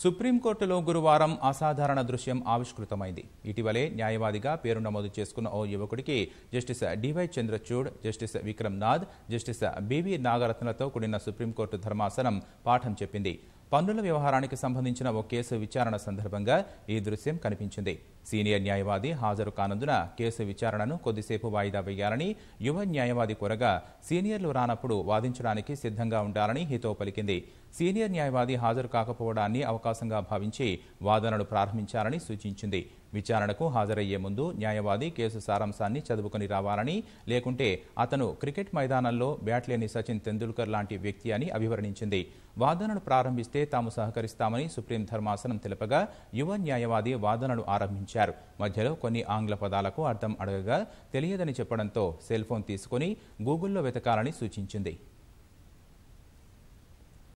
సుప్రీంకోర్టులో గురువారం అసాధారణ దృశ్యం ఆవిష్కృతమైంది ఇటీవలే న్యాయవాదిగా పేరు నమోదు చేసుకున్న ఓ యువకుడికి justice DY Chandrachud justice Vikram Nath justice BV నాగరత్నలతో కూడిన సుప్రీంకోర్టు ధర్మాసనం పాఠం చెప్పింది పన్నుల వ్యవహారానికి సంబంధించిన ఓ కేసు విచారణ సందర్భంగా ఈ దృశ్యం కనిపించింది సీనియర్ న్యాయవాది హాజరు కానందున కేసు విచారణను కొద్దిసేపు వాయిదా వేయాలని యువ న్యాయవాది కోరగా సీనియర్లు రానప్పుడు వాదించడానికి సిద్ధంగా ఉండాలని హితో పలికింది సీనియర్ న్యాయవాది హాజరు కాకపోవడాన్ని అవకాశంగా భావించి వాదనను ప్రారంభించాలని సూచించింది విచారణకు హాజరయ్యే ముందు న్యాయవాది కేసు సారాంశాన్ని చదువుకుని రావాలని లేకుంటే అతను క్రికెట్ మైదానంలో బ్యాట్లేని సచిన్ తెందుల్కర్ లాంటి వ్యక్తి అని అభివర్ణించింది వాదనను ప్రారంభిస్తే అయితే తాము సహకరిస్తామని సుప్రీం ధర్మాసనం తెలపగా యువ న్యాయవాది వాదనలు ఆరంభించారు మధ్యలో కొన్ని ఆంగ్ల పదాలకు అర్థం అడగగా తెలియదని చెప్పడంతో సెల్ ఫోన్ తీసుకుని గూగుల్లో వెతకాలని సూచించింది